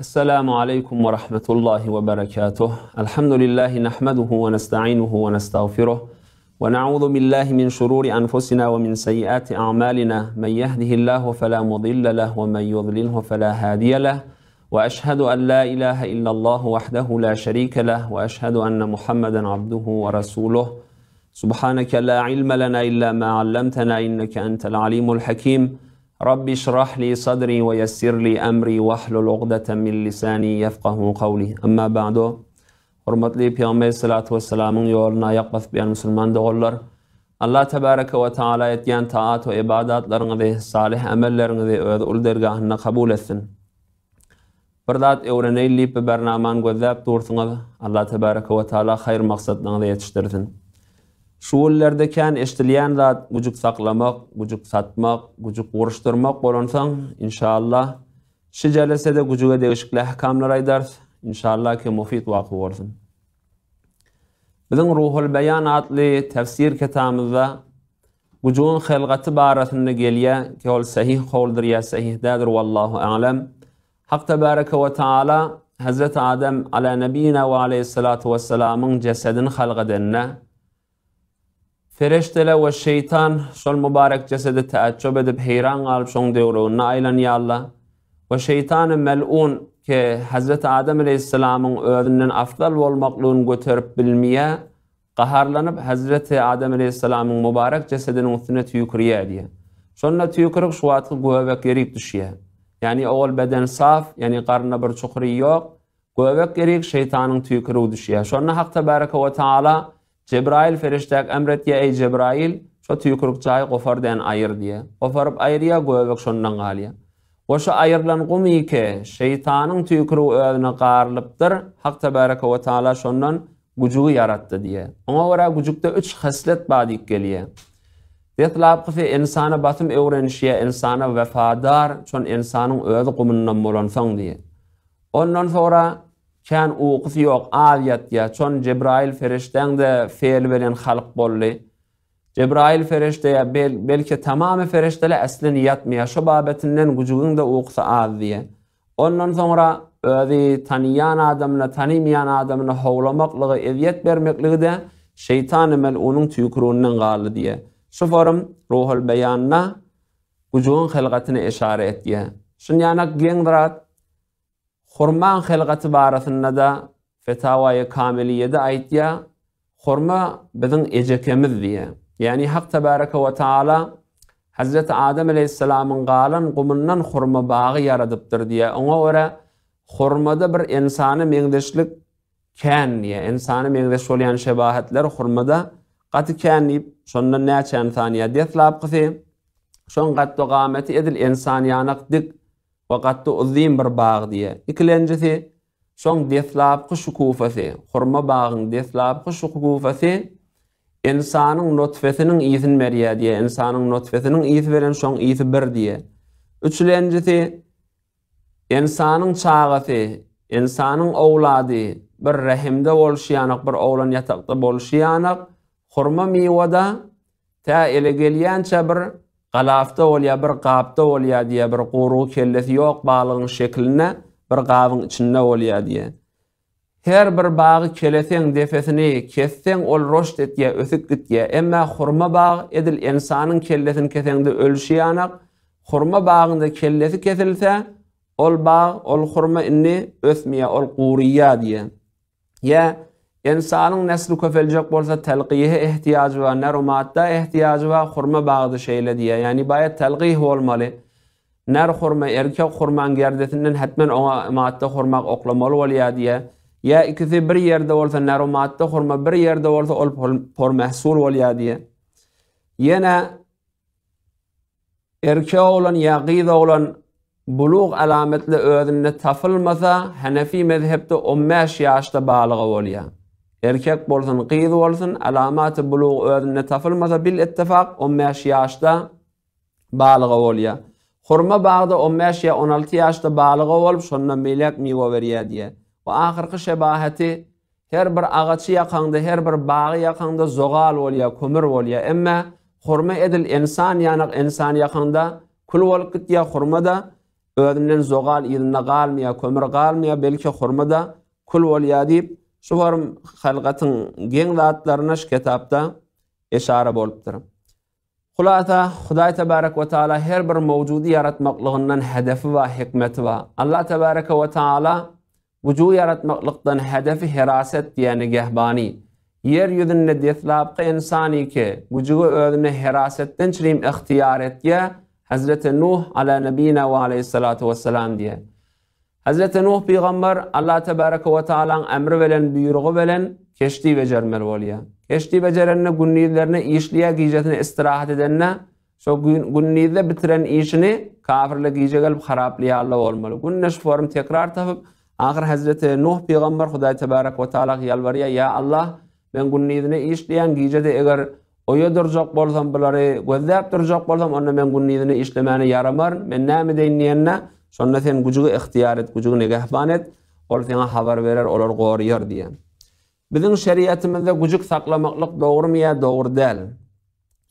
السلام عليكم ورحمة الله وبركاته الحمد لله نحمده ونستعينه ونستغفره ونعوذ بالله من شرور أنفسنا ومن سيئات أعمالنا من يهده الله فلا مضل له ومن يضلله فلا هادي له وأشهد أن لا إله إلا الله وحده لا شريك له وأشهد أن محمدا عبده ورسوله سبحانك لا علم لنا إلا ما علمتنا إنك أنت العليم الحكيم رب اشرح لي صدري ويسر لي أمري واحلل عقدة من لساني يفقه قولي أما بعد Hürmetli Peygamber salatu vesselamın yoluna yaklaşıp bir Müslüman doğurlar. Allah tebareke ve teala etgen taat ve ibadatlarını salih emellerini ve öz uldergahını kabul etsin. Birdat öğreneyli bir bernaman gözlep dursunuz. Allah tebareke ve teala hayır maksatlarını yetiştirsin. Şu kan eştilyen zat gucuk saklamak, gucuk satmak, gucuk uğruşturmak bolonsan, inşallah, şi celese de gucuga değişikli ahkamlar aydars, inşallah ki mufid vakti olsun. Bizim ruhul beyan adli tefsir kitabımızda, gucuğun khilgatı bağrısında geliyya, ki ol sahih koldir ya sahihdadir wallahu vallahu alem, haq tabarika wa ta'ala, Hz. Adem ala nebiyyina wa aleyhissalatu wassalamun cesedin khalqadenna, Fereşdele ve şeytan şol mübarek cesedi teaccob edip heyran alıp şon diyor ona aylan ya Allah. Ve şeytan mel'un ki Hazreti Adem Aleyhisselam'ın övünün afdal ve olmaklığını götürüp bilmeye kaharlanıp Hz. Adem Aleyhisselam'ın mübarek cesedinin üstüne tüyükürüye diye. Şonla tüyükürük şu atı güvevek gerek düşüye. Yani oğul beden saf, yani karnına bir çukuri yok. Güvevek gerek şeytanın tüyükürü düşüye. Şonla hak tebareke ve ta'ala ta'ala Cebrail ferişteg emret ye ey Cebrail, şo tüyükürk çayi gufar den ayir diye. Gufarip ayir ya guwebek şundan galiya. Guşu ayirlan gumi ke, şeytanın tüyükürü övni qarlıptır, haq tebaraka wa taala şundan gujugu yarattı diye. Ona vura gujukda üç haslet badik geliyye. Diyat fi insana batım evrenşiye, insana vefadar, çon insana vefadar, çon insana vefadar, çon insana Kän uqus yox aliyat ya, çon Cebrail Fereşten de feyel veren xalq bolli. Cebrail Fereşte bel, belki tamami Fereştele esli niyat miya, şu babetinden gucugun da uqusu az diye. Ondan sonra özi taniyan adamına, tanimiyan adamına hovlamaklığı, eziyet vermekliği de şeytan emel onun tüyükrünün qalı diye. Şu ruhul beyanına gucugun xilgatini işare et diye. Şun yanak gengdrat, Hormaan khilqati baaratinna da fetawaya kamiliya da ayit ya Horma bedin ecekemiz diya Yani haq tabaraka wa taala Hz. Adem aleyhisselamın qalan qumundan horma bağı yaradıptır diya Ona ora horma bir insani mengdeşlik kyan niya insani mengdeş olayan şebahatler horma da qat kyan niyip sonna thaniya Son qat qat qat qat Vakatta uzdiyin bir bağ diye. İkilencisi, son deslap kış hukufası, kurma bağın deslap kış hukufası, insanın notfesinin iyisin meriye diye, insanın notfesinin iyisi veren son iyisi bir diye. Üçlencisi, insanın çağası, insanın oğladi, bir rehimde bol şiyanak, bir oğlan yatakta bol şiyanak, kurma miwada, ta ele gelyen çabir, Qalafda ol bir qabda ol ya bir quru kellesi yok balığın şekline bir qabın içinde olya ya Her bir bağı kelesen defesini kessen ol roşt et ya ösük et emma hurma bağ edil insanyň kellesini kessen de ölüşü yanak hurma kellesi kesilse ol bağ ol hurma inni ösmiya ol quriya diye. Ya İnsanın nesli köfelecek bolsa telqiyihe ihtiyacı var, nero madda ihtiyacı var, hurma bağdı şeyle diye. Yani bayat telqiyih olmalı. Ner hurma, erkek hurman gerdetinden hetmen ona madda hurmak oklamalı oliya diye. Ya ikisi bir yerde olsa nero madda hurma bir yerde olsa ol por mehsul oliya diye. Yine erkek olan ya olan buluğ alametli özünne tafılmasa hanefi mezhepte 15 yaşta bağlı oliya. Erkek bolsun, qiz bolsun, alamat-ı buluğ özünde tapılmasa bil ittifak 15 yaşda balığa olya. Hurma bağda 15 ya 16 yaşda balığa olup şonna melek miwa veriya diye. Bu ahirki şebahati her bir ağaçı yakanda, her bir bağı yakanda zogal olya, kömür olya. Emma hurma edil insan yanak insan yakanda kul vakit ya hurma da özünden zogal ilnagal miya, kömür galmiya, belki hurma da kul olya diye. Şu warm halgatyň geň zatlaryna şu kitapda eşara bolupdyr. Hulata Hudaý tebarak we taala her bir mowjudy yaratmaklygyndan hedefi we hikmeti we Allah tebarak we taala wujud yaratmaklygdan hedefi heraset diýeni gehbani. Yer ýüzünde deslapky insany ki wujudy özüne herasetden çyrym ihtiýar etdi. Hazreti Nuh ala nabiyina we alayhi salatu wassalam diýer. Hazreti Nuh peygamber Allah tebaraka ve taala'n emri velen buyrugy velen keşti becermel bolýa. Keşti becerenne günnilerini işliýä giýjetini istirahat edenne so günnilde bitiren işini kafirle giýje galyp haraplyýa Allah bolmaly. Günneş form tekrar tapyp ahir Hazreti Nuh peygamber Hudaý tebaraka ve taala'g ýalwarýa ya Allah men günnilerini işliýän giýjede eger Oýa durjak bolsam bulary gözläp durjak bolsam onda men günnilerini işlemäni yaramar. Men näme deýin diýenne? Sonra sen gücüge ihtiyar et, gücüge negahban et, ol sana haber verer, olar goryar diyen. Bizim şeriatimizde gücük saklamaklık doğru mu ya doğru del.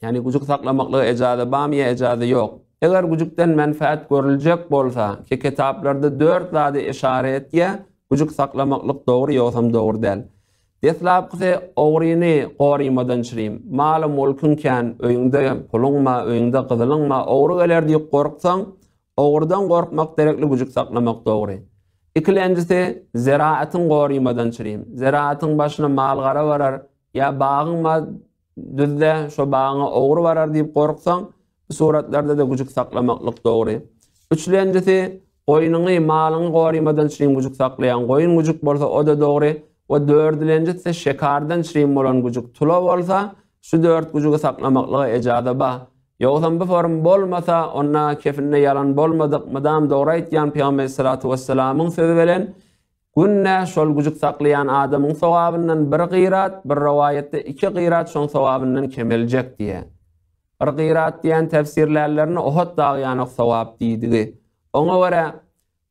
Yani gücük saklamaklık ecadı bam ya ecadı yok. Eğer gücükten menfaat görülecek bolsa ki kitaplarda dört adı işare et ya gücük saklamaklık doğru yoksam doğru del. Deslap kise oğrini qorimadan çirim. Malı olkunken öyünde pulunma, öyünde kızılınma oğru gelerdi yuk korksan Oğurdan qorqmaq derekli gücük saqlamaq doğru. İkilencisi, ziraatın qorimadan çirim. Ziraatın başına mal qara varar, ya bağın ma düzde, şu bağına oğur varar deyip qorqsan, suratlarda da gücük saqlamaqlıq doğru. Üçlencisi, qoyunini, malini qorimadan çirim gücük saqlayan, qoyun gücük bolsa o da doğru. O dördlencisi, şekardan çirim olan gücük tulov olsa, şu dördlencisi, şu dördlencisi, ecada ba. Yoğlan bu form bolmasa onna kefinne yalan bolmadık madam doğru aytýan Peygamber sallallahu aleyhi ve sellem'in sözü bilen günne şol gujuk saklayan adamın sowabından bir gıyrat bir rivayette iki gıyrat şol sowabından kemeljek diye. Bir gıyrat diýen tefsirlerlerini Uhud dağı ýany sowab diýdigi. Oňa bara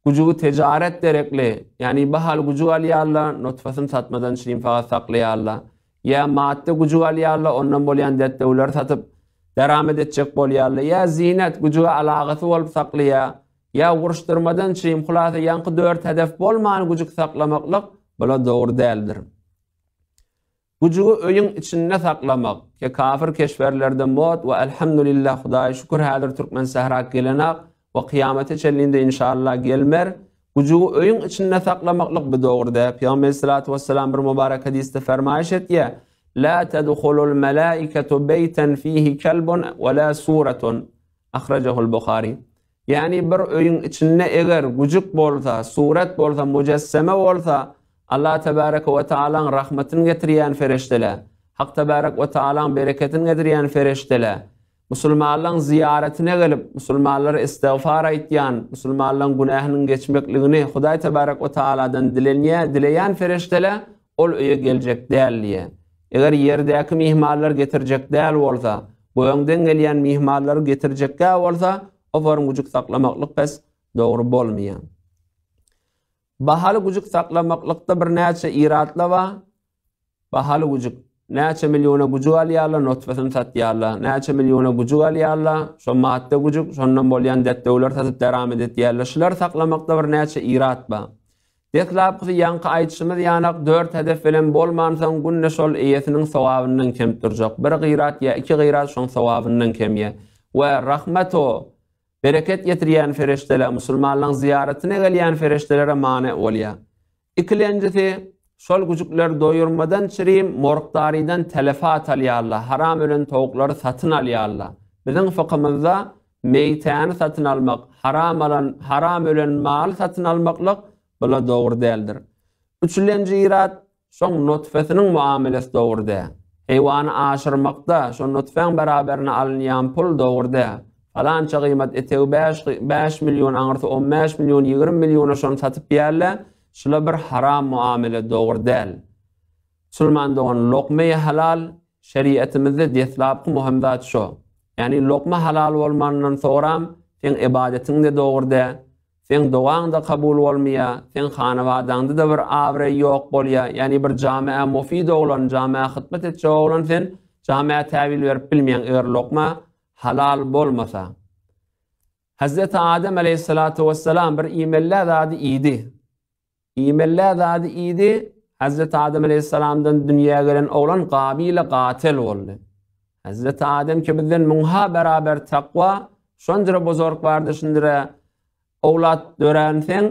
gujugy tejaret derekli, ýani bahal gujug alýarlar, nutfasyny satmadan şeýin faqat saklaýarlar. Ya maatte gujug alýarlar, onnan bolýan dette ular satyp daramad etjek bolýarly ýa zinet güjü alaqaty bolup saklaýa ýa urşdyrmadan çym hulasy ýangy dört hedef bolman güjük saklamaklyk bula dogry däldir güjü öýüň içinde saklamak ke kafir keşberlerde mod we elhamdülillah huda şükür häzir türkmen sahra gelenek we kıyamaty çelinde inşallah gelmer güjü öýüň içinde saklamaklyk bu dogry däl. Peygamber sallallahu aleyhi ve sellem bir mübarek hadisde fermaýyş etdi لا تدخل الملائكة بيتا فيه كلب ولا سورة أخرجه البخاري يعني بر اوين اتشنة اغر وجق بولتا سورة بولتا مجسمة بولتا الله تبارك وتعالى رحمة نتريان فرشتلا حق تبارك وتعالى بركة نتريان فرشتلا Müslümanların ziyaretine gelip, Müslümanlara istiğfar ettiyan, Müslümanların günahının geçmekliğini Hüday Tebarek ve Teala'dan dileyen, ol gelecek değerliye. Eger yerdäki mehmanlar getirjek däl bolsa, bu öňden gelýän mehmanlar getirjek gä bolsa, o forum gujuk saklamaklyk pes dogry bolmaýar. Bahaly gujuk saklamaklykda bir näçe iratla we bahaly gujuk näçe milliona guju alýarlar, notwasyny satýarlar, näçe milliona guju alýarlar, şo maddi gujuk, şondan bolýan dette ulary satyp daram edýärler. Şular saklamakda bir näçe irat ba. Yaklaşık bir yankı aytışımız yanaq 4 hedef bilen bolmansa günne şol iyetinin sawabından kem turjak. Bir qirat ýa iki qirat şon sawabından kem we Wa rahmato bereket yetirýän ferişteler musulmanlaryň ziyaretine gelýän ferişteleri mana bolýa. Ikilenjisi şol gujuklar doýurmadan çyrym morqtaryndan telefa talyalla haram ölen tawuklary satyn alyalla. Bizim fuqamyzda meýtany satyn almak, haram alan haram ölen mal satyn almaklyk Bola doğru değildir. Üçüncü irat, şo nutfetinin muamelesi doğru de. Hayvanı aşırmakta şo nutfen beraberine alınan pul doğru de. Alan çağı kıymet 5 5 milyon angırtı 15 milyon 20 milyon şo satıp yerle şula bir haram muamele doğru değil. Sulman doğan lokme halal şeriatımızda deslap muhammedat şo. Yani lokma halal olmanın soğram sen ibadetin de doğru de. Sen doğan da kabul olmaya, sen hanıvadan da da bir avre yok bolya, yani bir camiye mufid olan, camiye hıtmet etçi olan sen, camiye tevil verip bilmeyen eğer lokma halal bolmasa. Hz. Adem aleyhissalatu vesselam bir imelle zadi idi, Imelle zadi idi, Hz. Adem aleyhissalamdan dünyaya gelen oğlan qabile qatil oldu. Hz. Adem ki bizden münha beraber taqwa, Şondra bozork vardı, şondra Oulat dörensin,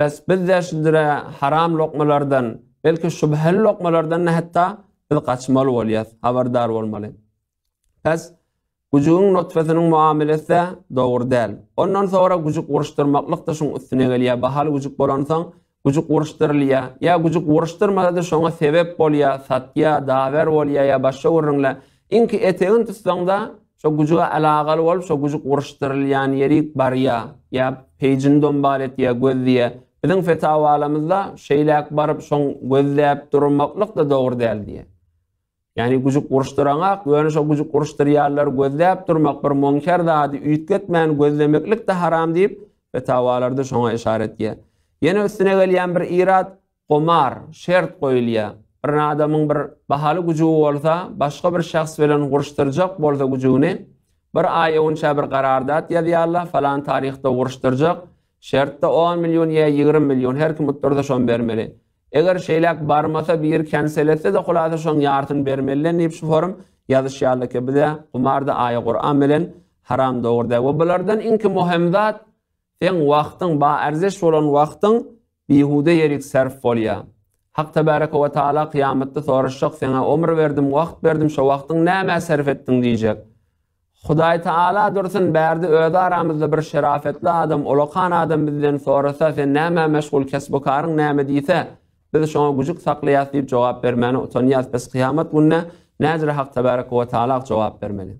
bes biz de haram lokmalardan, belki şubhel lokmalardan ne hatta biz kaçmalı oliyyaz, haberdar bolmaly Bes, gucuğun notfesinin muamelesi doğur değil. Ondan sonra gucuk uruşturmaklık da şun üstüne gelýär. bahal gujuk borunsan, gujuk uruşturliyya, ya gujuk uruşturmada da şuna sebep oliyya, satya, daver oliyya, ya başa inki etiyy, şo gujuga alagaly bolup şo gujuk urşdyrylýan ýeri barya, ýa pejin dombalet ýa gözdiýe. Biziň fetawalamyzda şeýlek barap şo gözläp durmaklyk da dogry däl diýe. Yani gujuk urşdyranga, ýöne şo gujuk urşdyrýanlar gözläp durmak bir munkar daýdy, üýtgetmän gözlemeklik de haram diýip fetawalarda şoňa işaret diýe. Ýene üstüne gelýän bir irat, qomar, şert goýulýar. bir adamın bir bahalı gücü olsa, başka bir şahs bilen uğruştıracak bolsa gücünü, bir aya onça bir qarardat yedi falan tarihte uğruştıracak, şartta 10 milyon ya 20 milyon, her kim mutlurda şon bermeli. Eger şeylak barmasa bir kensel etse de kulaşa şom yartın bermeli, ne yip şu forum, yadış yalla ki de, umar da aya bilen, haram doğurda. Bu bilerden inki muhemdat, en vaxtın, ba erzeş olan vaxtın, Bihude yerik sarf folia. Hak tebareke ve taala kıyamette soruşacak sana ömür verdim, vakt verdim, şu vaktin näme meserif ettin diyecek. Hudaý taala dursun berdi öde aramızda bir şerafetli adam, ulukan adam bizden sorasa sen näme meşgul kesbu karyň näme diýse, biz şoňa gujuk saklaýas diýip jogap bermäni utanýas biz kıyamet günnä näzir hak tebarak we taala jogap bermeli.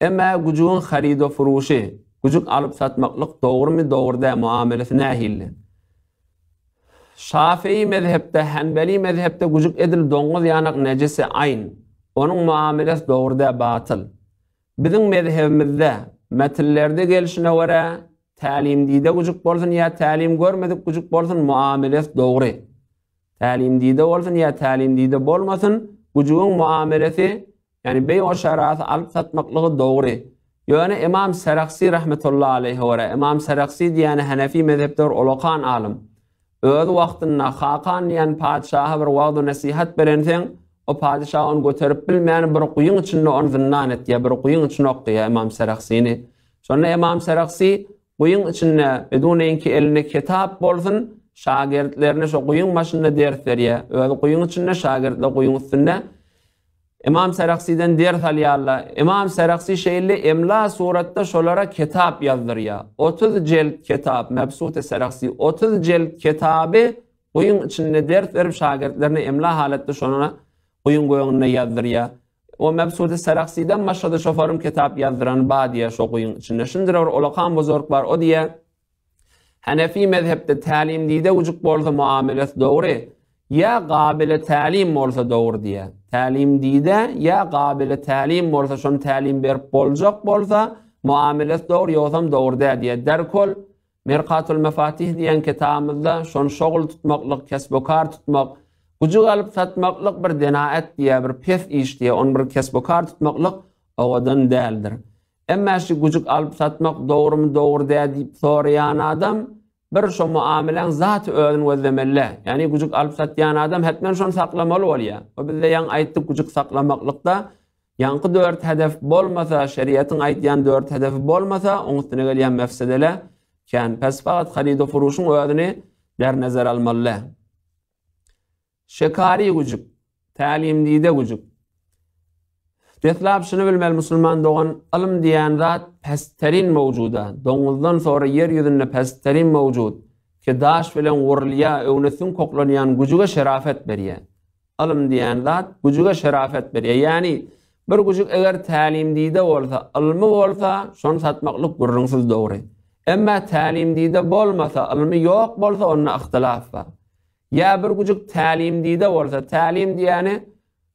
Emma gujugyň harido furuşy, gujuk alıp satmaklyk dogrymy dogrda muamelesi nähilli. Şafii mezhepte, Hanbeli mezhepte gücük edil donguz yanak necesi ayn. Onun muamelesi doğruda batıl. Bizim mezhebimizde metillerde gelişine göre talim dide gücük bolsun ya talim görmedik gücük bolsun muamelesi doğru. Talim dide olsun ya talim dide bolmasın gücüğün muamelesi yani bey o şerahatı alıp satmaklığı doğru. Yani İmam Seraksi rahmetullahi aleyhi ora. İmam Seraksi diyani hanefi mezhebdor olokan alim. öz wagtyna Hakan diýen padşaha bir wagdy nasihat berensen, o padşah onu götürüp bilmeýän bir guýyň üçin onu zinnan etdi, bir guýyň içinde okdy Imam Saraxsyny. Sonra Imam Saraxsy guýyň üçin edunyň ki eline kitap bolsun, şagirdlerini şu guýyň maşynda ders berýär. Öz guýyň üçin şagirdler guýyň üstünde İmam Seraksi'den der talyalla, İmam Seraksi şeyli emla suratta şolara kitap yazdır ya. 30 celt kitap, Mebsut-i Seraksi, 30 celt kitabı için içinde dert verip şagirdlerine emla halette şolara uyun goyunne yazdır ya. O Mebsut-i maşada şoförüm kitap yazdıran ba diya şo uyun içinde. Şimdir var o diye. Hanefi mezhepte talim diide ucuk borza muamelesi doğru. Ya qabili talim borza doğru diye. talim dide ya qabil talim bolsa şon talim berip boljak bolsa muamilet dogry yozam dogry de diye derkol mirqatul mafatih diyen kitabda şon şogul tutmaklyk kesbokar tutmak ucu alıp satmaklyk bir denaet diye bir pes iş diye on bir kesbokar tutmaklyk awadan deldir emma şu gucuk alıp satmak dogry mı dogry de diye adam bir şo muamilen zat öwrün wezlemelle. Yani gujuk alıp satýan adam hetmen şonu ol ya, O bizde ýa aýtdyk gujuk saklamaklykda ýanky dört hedef bolmasa, şeriatyň aýdýan dört hedefi bolmasa, onuň üstüne gelýän mefsedele kän pes faqat halide furuşyň öwrüni der nazar almalla. Şekari gujuk, talimdiyde gujuk, Deslap şunu bilmel musulman doğan ilim diyen zat pesterin mevcuda. Doğuldan sonra yer yüzünde pesterin mevcud. Ki daş bilen vurliya evnesin koklanyan gucuga şerafet beriye. Ilim diyen zat gucuga şerafet beriye. Yani bir gucuk eger talim diyde olsa, ilmi olsa, son satmaklık gurrunsuz doğru. Emma talim diyde bolmasa, ilmi yok bolsa onna ihtilaf var. Ya bir gucuk talim diyde olsa, talim diyani,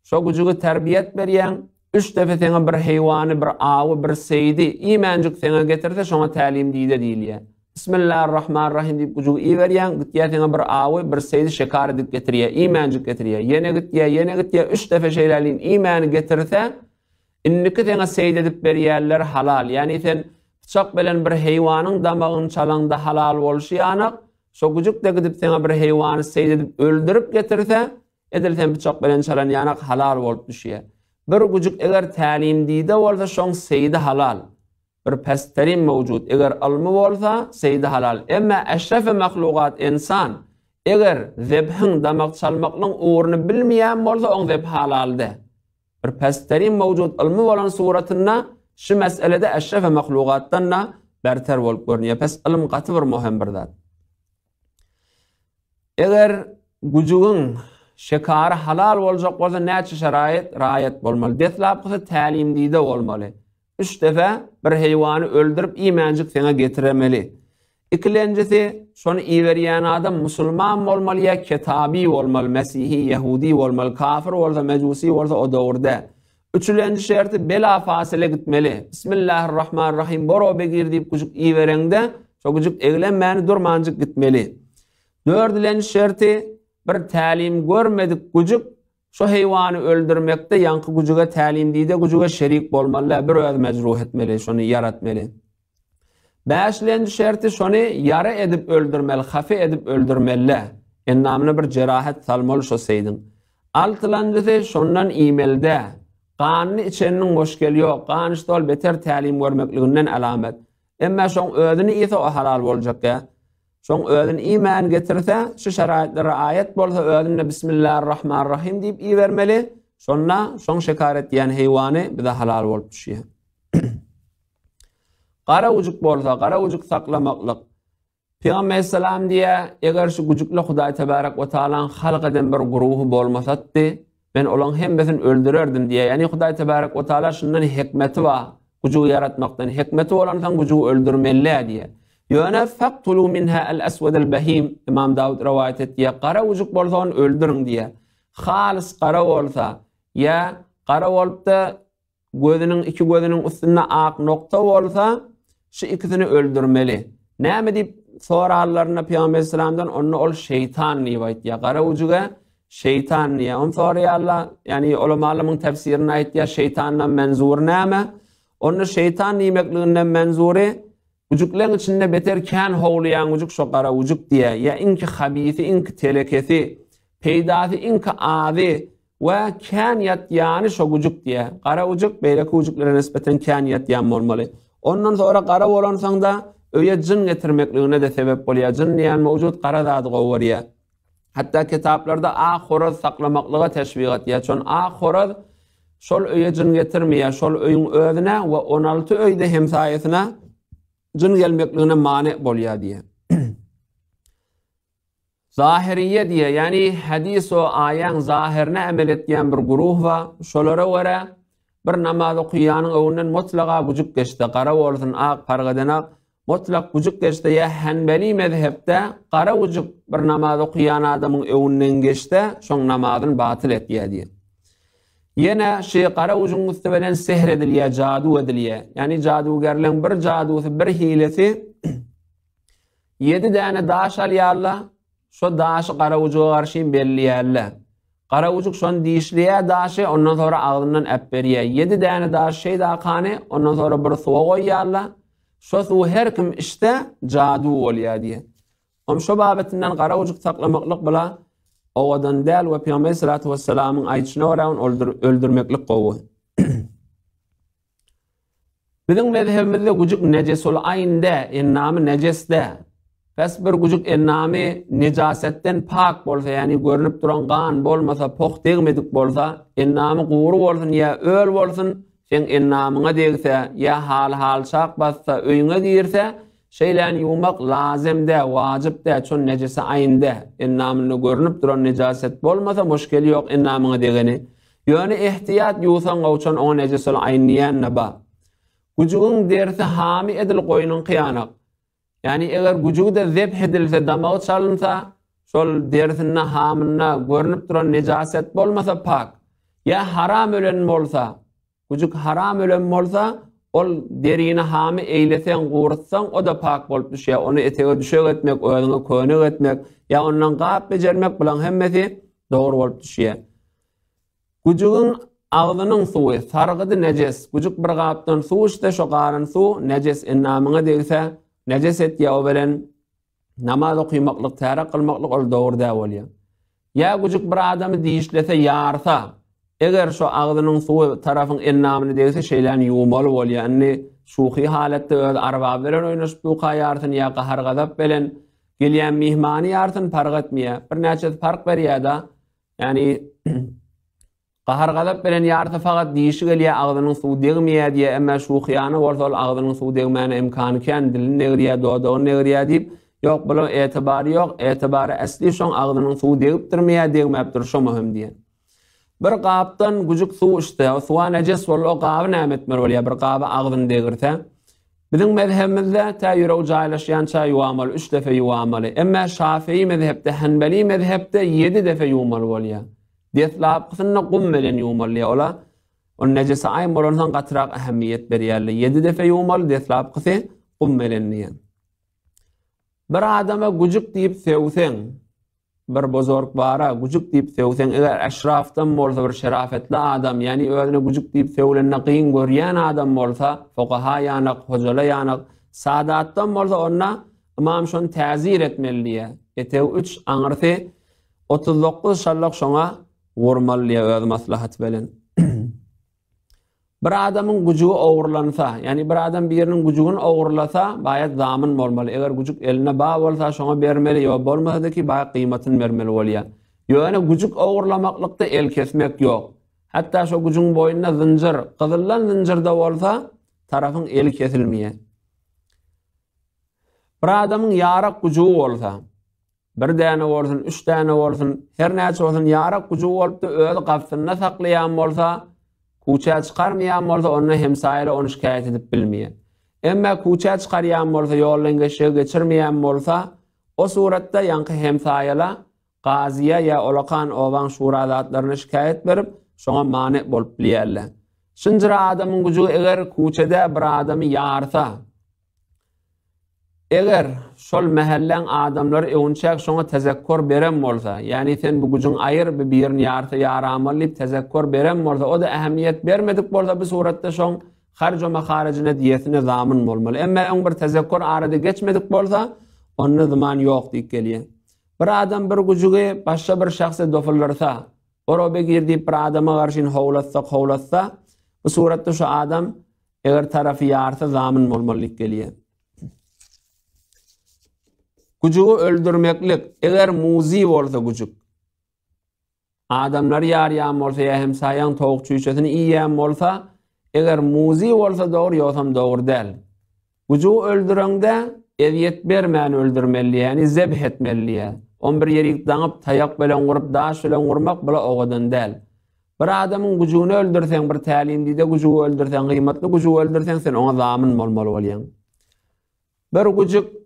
Şo gucugu terbiyet berýän, Üç defa sana bir heyvanı, bir avı, bir seydi, imancık sana getirse, sana talim diydi diliye. Bismillahirrahmanirrahim deyip gucuk iyi veriyen, gittiye sana bir avı, bir seydi şekar edip getiriye, imancık getiriye. Yine gittiye, yine gittiye, üç defa şeylerliyin imanı getirse, inniki sana seyd edip veriyerler halal. Yani sen çok belen bir heyvanın damağın çalanda halal olşu yanak, so gucuk de gidip sana bir heyvanı seydi edip öldürüp getirse, edilsen bir çok belen çalan yanak halal olup düşüye. Bir gucuk eger talim diýde bolsa şoň seýde halal. Bir pastarin mowjud eger almy bolsa seýde halal. Emma eşref makhluqat insan eger zebhin damak çalmaklyň ugruny bilmeýän bolsa on zeb halalde. Bir pastarin mowjud almy bolan suratyna şu meselede eşref mahlugatdan berter bolup görnýär. Pes ilim gaty bir muhim bir zat. Eger gujugyň şekara halal olacak olsa näçe şerayet rayet bolmaly. detlap bu talim dide olmalı. 3 defa bir hayvanı öldürüp imancık sana getiremeli. İkilencisi son iveriyen adam musulman olmal ya kitabi olmal mesihi, yehudi olmalı, kafir olsa mecusi olsa o doğruda. Üçüncü şerdi bela fasile gitmeli. Bismillahirrahmanirrahim. Boro begir deyip kucuk iverende, so kucuk eglenmeni meni durmancık gitmeli. Dördüncü şerdi bir talim görmedik gucuk şu heyvanı öldürmekte yankı gucuga talim gucuga şerik bolmalla bir öz mecruh etmeli şonu yaratmeli Bäşlendi şerti şonu yara edip öldürmeli hafi edip öldürmeli en namına bir cerahat salmol şo seydin altlandı şondan emailde qanını içenin hoş geliyor qanı beter talim görmekliginden alamet emma şon ödünü ýete o halal boljak Şo ölün iman getirse şu şaraitlere riayet bolsa ölün Bismillahirrahmanirrahim deyip iyi vermeli. Sonra şo şekaret diyen hayvanı bir halal olup düşüyü. Qara ucuq bolsa, qara ucuq saklamaqlıq. Peygamber selam diye eğer şu gucuqla Hudaı Tebarak ve Ta'alan halq eden bir guruhu bolmasatdi, ben olan hem besin öldürürdim diye. Yani Hudaı Tebarak ve Taala şundan hikmeti var. Gucuğu yaratmaktan hikmeti olan sen gucuğu öldürmeli diye. Yöne faqtulu minha el aswad el behim, İmam Davud revayet et diye, qara ucuk bolsa onu öldürün diye, halis qara olsa, ya qara olup gözünün, iki gözünün üstünde aq nokta olsa, şu ikisini öldürmeli. Ne mi deyip sonra ağlarına Piyam ol şeytan niyvayt ya, qara ujuga şeytan niyya, on sonra yalla, Allah, yani ola malumun tefsirini ayy, şeytanla ayy, näme? Onu şeytan ayy, Vücukların içinde beterken hovlayan ucuk şokara ucuk diye ya inki habisi inki telekesi peydati, inki azi ve kan yat yani şu vücuk diye. Kara ucuk beyleki vücuklara nispeten kan yat yani olmalı. Ondan sonra kara olansan da öye cin getirmekliğine de sebep oluyor. Cin yani mevcut kara var ya. Hatta kitaplarda a horoz saklamaklığa teşvik ediyor. Çünkü a horoz şol öye cin getirmiyor. Şol öyün özüne ve 16 öyde hemsayesine Zün gelmekliğine mane bolya diye. Zahiriyye diye, yani hadis o ayan zahirine emel etgen bir guruh va, şolara wara bir namazı kuyanın evunden mutlaka gucuk geçti, kara vorsun aq pargadan ak, mutlaka gucuk geçti, ya henbeli mezhepte, kara vucuk bir namazı kuyan adamın evunden geçti, son namazın batil etgen diye. Yena şey qara ucun üstü bilen sehr edilýä, jadu Yani Ýani jadugerleň bir jadusy, bir hilesi 7 däne daş alýarlar. Şo daş qara ujuga garşyn belliýärler. Qara ujuk şon diýişliýä daşy, ondan sonra agdyndan äpberiýä. 7 däne daş şey daqany, ondan sonra bir suw goýýarlar. Şo suw her kim işde jadu bolýar diýe. Om şo babatyndan qara ujuk saklamaklyk bilen Awadan dal we Peygamber sallallahu aleyhi ve sellem'in aytsyna oran öldürmeklik qowul. Bizim mezhebimizde gujuk necesul aynda in nam necesde. Bas bir gujuk in necasetten pak bolsa yani görünip duran qan bolmasa pok degmedik bolsa in nam quru bolsun ya öl bolsun sen in degse ya hal hal saq bassa öyüne diirse şeýlen ýuwmak lazymda, de, çün necese aýynda innamyny görnüp duran necaset bolmasa müşkil ýok innamyny degeni. Ýöne ehtiyat ýuwsan gowçan o necesel aýnyan naba. Gujugyň derse hami edil goýunyň kyanak. Yani eger gujugy da zep hedilse damag çalınsa, sol derdinna hamına görünüp duran necaset bolmasa pak. Ya haram ölen bolsa, gujuk haram ölen bolsa, ol derini hami eyleten gurtsan o da pak bolup düşe onu etege düşeg etmek oyanına köne etmek ya ondan gap becermek bulan hemmeti doğru bolup düşe gucugun ağlının suwy sargıdı neces gucuk bir gaptan su işte şo garın su neces enamına değilse neces et ya obelen namaz okuymaklık tarak kılmaklık ol doğru da olya ya gucuk bir adamı değişlese yarsa Eger şu ağzının su tarafın en namını deyse şeylani yumal bol yani suhi halatda öz arbab bilen oynaşyp bu qayartyn ya qahar gadap bilen gelen mehmani artyn parqatmiya bir näçe farq bar ýada yani qahar gadap bilen ýarty faqat diýişi gelýä ağzının suw degmiýä diýä emma suhiýany warda ağzının suw degmäni imkany kän dilin negriýä dowda ony negriýä yok ýok etibari etibary ýok etibary asli şoň ağzının suw degipdirmiýä diýmäp dur şo möhüm diýen Bir qaptan gujuk suw işte, suwa necis bol o qaba nämet merwali bir qaba ağdyn degirse. Bizim mezhebimizde ta yura ucaylaşyan çay yuamal, üç defe yuamalı. Emma Şafii mezhepte, Hanbeli mezhepte yedi defa yuamalı valiya. Diyatlaab kısınna gummelin yuamalıya ola. O necesi ay morunhan katırak ehemmiyet beriyerli. Yedi defe yuamalı, diyatlaab kısı gummelin niyen. Bir adama gucuk deyip sevsen, bir bozork bara gujuk dip sewsen eger ashraftan bolsa bir şerafetli adam yani özüne gujuk dip sewlenne qiyin görýän adam bolsa fuqaha ýanyq hojala ýanyq saadatdan bolsa onna imam şon täzir etmeli ýa ete 3 angrafy 39 şallak şoňa wurmally ýa öz maslahat bilen Bir adamın gücüğü oğurlansa, yani bir adam birinin gücüğünü oğurlasa, bayat zamın bolmalı. Eğer gücük eline bağ olsa, şona vermeli yok. Bolmasa da ki bayat kıymetini vermeli ol ya. Yani gücük oğurlamaklıkta el kesmek yok. Hatta şu gücün boyunna zıncır, kızıllan zıncır olsa, tarafın el kesilmeye. Bir adamın yarak gücüğü olsa, bir tane olsun, üç tane olsun, her neyse olsun, yarak gücüğü olup da öz saklayan olsa, Kuça çıkarmayan bolsa onu hem sayra onu şikayet edip bilmeye. Emma kuça çıkarmayan bolsa yollanğa şey geçirmeyen bolsa o suratta yanqı hem sayla qaziya ya olaqan awan şura zatlarına şikayet berip şoğa mane bolup bilerler. Şinjira adamın gücü eger kuçada bir adamı yarsa Eger sol mahallan adamlar ewünçäk şoňa tezekkür beren bolsa, ýani sen bu güjün aýyr bir birin ýarty ýaramaly tezekkür beren bolsa, o da ähmiýet bermedik bolsa bu suratda şoň harjo ma harajyna diýetine zamyn bolmaly. Emma bir tezekkür arady geçmedik bolsa, onuň zaman ýok diýip Bir adam bir güjüge başga bir şahsa dofullarsa, ora begirdi bir adama garşyn howlatsa, bu suratda şu adam eger tarafy ýarty zamyn bolmaly diýip Gucugu öldürmeklik, eğer muzi bolsa gucuk. Adamlar yar ya bolsa ya hem sayan tawuk iyi iyem bolsa, eğer muzi bolsa doğru yosam doğru del. Gucugu öldürende eziyet bermeyen öldürmeli yani zebh etmeli ya. 11 yeri dağıp tayak belen vurup daş belen vurmak bula oğadan del. Bir adamın gucugunu öldürsen bir talindi de gucugu öldürsen kıymatlı gucugu öldürsen sen ona zamin mol oluyan. Bir gucuk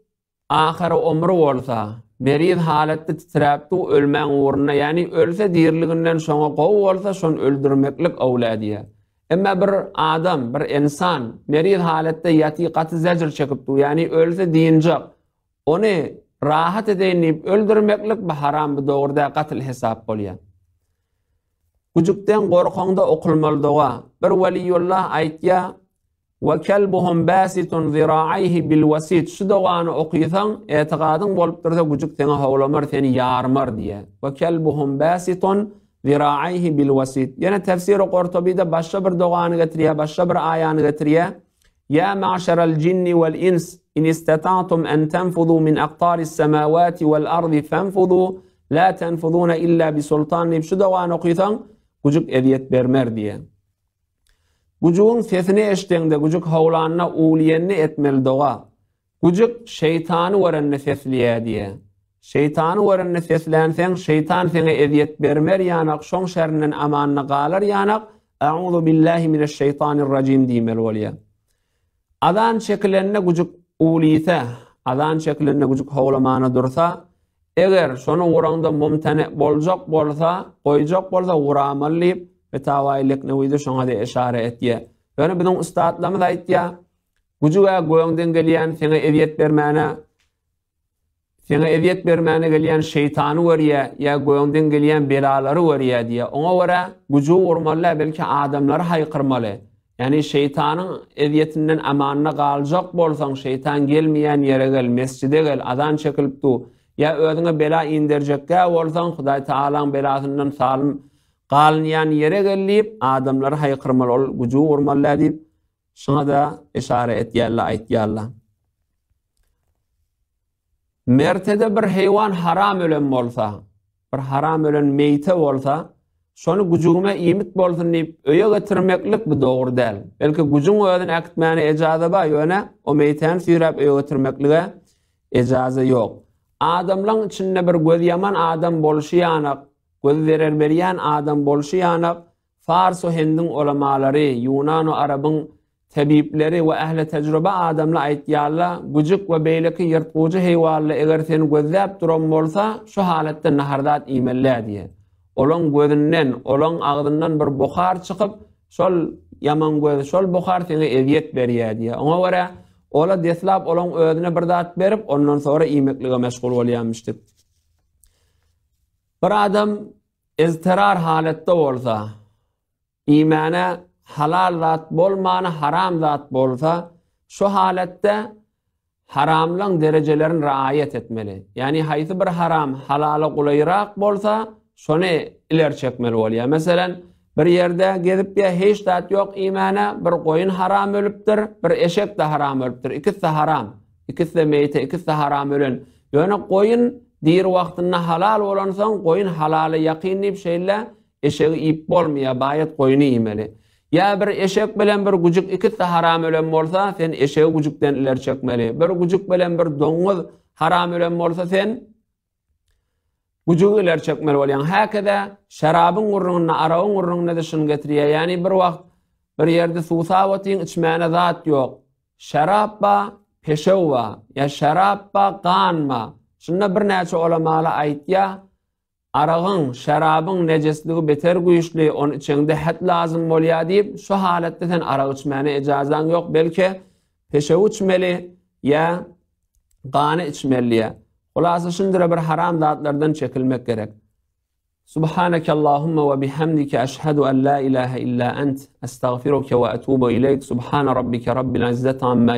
ahara omru olsa, meriz halatı tıraptu ölmen uğruna, yani ölse dirliginden sonra qov olsa, son öldürmeklik avla diye. Emma bir adam, bir insan, meriz halatı yatiqati zecr çekiptu, yani ölse diyincak, onu rahat edeyinip öldürmeklik bir haram bir doğrda qatil hesab kolya. Kucukten korkonda okulmalı doğa. Bir veliyyullah ayitya وكلبهم باسط ذراعيه بالوسيط شدوان أقيثا اعتقادا والبترتا قجك تنغا هولا مرثين يار مردية وكلبهم باسط ذراعيه بالوسيط يعني تفسير قرطبي ده بشبر دوغان غتريا بشبر آيان غتريا يا معشر الجن والإنس إن استطعتم أن تنفذوا من أقطار السماوات والأرض فانفذوا لا تنفذون إلا بسلطان بشدوان أقيثا قجك أذيت برمردية Gucuğun sesini eşdiğinde, gucuk havlanına uğulyenini etmeli doğa. Gucuk şeytanı varenne sesliye diye. Şeytanı varenne seslensen, şeytan sene eziyet bermer yanak, son şerrinin amanına galar yanak, e'udhu billahi mineşşeytanirracim diyemel olye. Adan çekilenne gucuk uğulyese, adan çekilenne gucuk havlamana dursa, eger sonu uğrağında mumtane bolcak bolsa, koycak bolsa uğrağmalliyip, fetawailik nawide şoňa de işaret etdi. Yani bilen ustadlama da aýtdy. Gujuga goýan den gelýän seni eviet bermäne. Seni eviet bermäne gelýän şeytany wariýa ýa goýan den gelýän belalary wariýa diýe. Oňa wara gucu urmanlar belki adamlar haýkırmaly. Yani şeytanın eviyetinden amanına kalacak bolsan, şeytan gelmeyen yere gel, mescide gel, adan çekilip du. Ya ödüne bela indirecek gel bolsan, Kuday Teala'nın belasından salim, Qalın yani yere gelip adamlar haykırmal ol, gücü vurmal la şuna da işare et yalla, Mertede bir heyvan haram ölen bolsa, bir haram ölen meyte olsa, sonu gücüme imit bolsun deyip, öye götürmeklik bu doğru del. Belki gücün oyadın ekitmeni ecaza ba yöne, o meyten sirep öye götürmeklik ecaza yok. Adamlan içinde bir yaman adam bolşiyanak, Gözü verer meriyan adam bolşu yanak, Fars o hendin olamaları, Yunan o Arabın tabipleri ve ahle tecrübe adamla aitiyarla, gucuk ve beylaki yırtkucu heyvallı eger sen gözdeyip duran bolsa, şu halette nahardat imelle diye. Olon gözünden, olon ağzından bir bukhar çıkıp, şol yaman gözü, şol bukhar seni eziyet veriyor diye. Ona göre, ola deslap olon özüne bir dat verip, ondan sonra imekliğe meşgul oluyanmıştı. Bir adam iztirar halette olsa, imana halal zat bolmana haram zat bolsa, şu halette haramlığın derecelerini raayet etmeli. Yani haysi bir haram halala kula bolsa, şunu iler çekmeli olya. Meselen, Bir yerde gidip ya hiç zat yok imana bir koyun haram ölüptir, bir eşek de haram ölüptir. ikisi de haram. ikisi de meyte, ikisi de haram ölün. Yani koyun Dir vaqtında halal olansan qoyun halali yaqin dip şeyle eşeği ip bolmaya bayat qoyunu yemeli. Ya bir eşek bilen bir gujuk iki ta haram ölen bolsa sen eşeği gujukdan iler çekmeli. Bir gujuk bilen bir donguz haram ölen bolsa sen gucuğu iler çekmeli. Yani hakada şarabın urrunna arawın urrunna şun Yani bir wagt bir ýerde suw sawatyň içmäne zat yok. Şarap ba ya şarap ba qanma. Şunda birnäçe ola many aýtyar. Arağın şerabyn nejesi gü beter güýşli, onu çyn dähät lazym bolýar diýip, şu halatdä sen arağ içmäne ijazan ýok. Belki peşewç içmeli ýa daňe içmeli ýe. Ola bir haram zatlardan çekilmek gerek. Subhaneke Allahumma we bihamdike eşhedü en la ilaha illa ent, estağfiruke we atubu ileyk, subhanarabbike rabbil izzati amma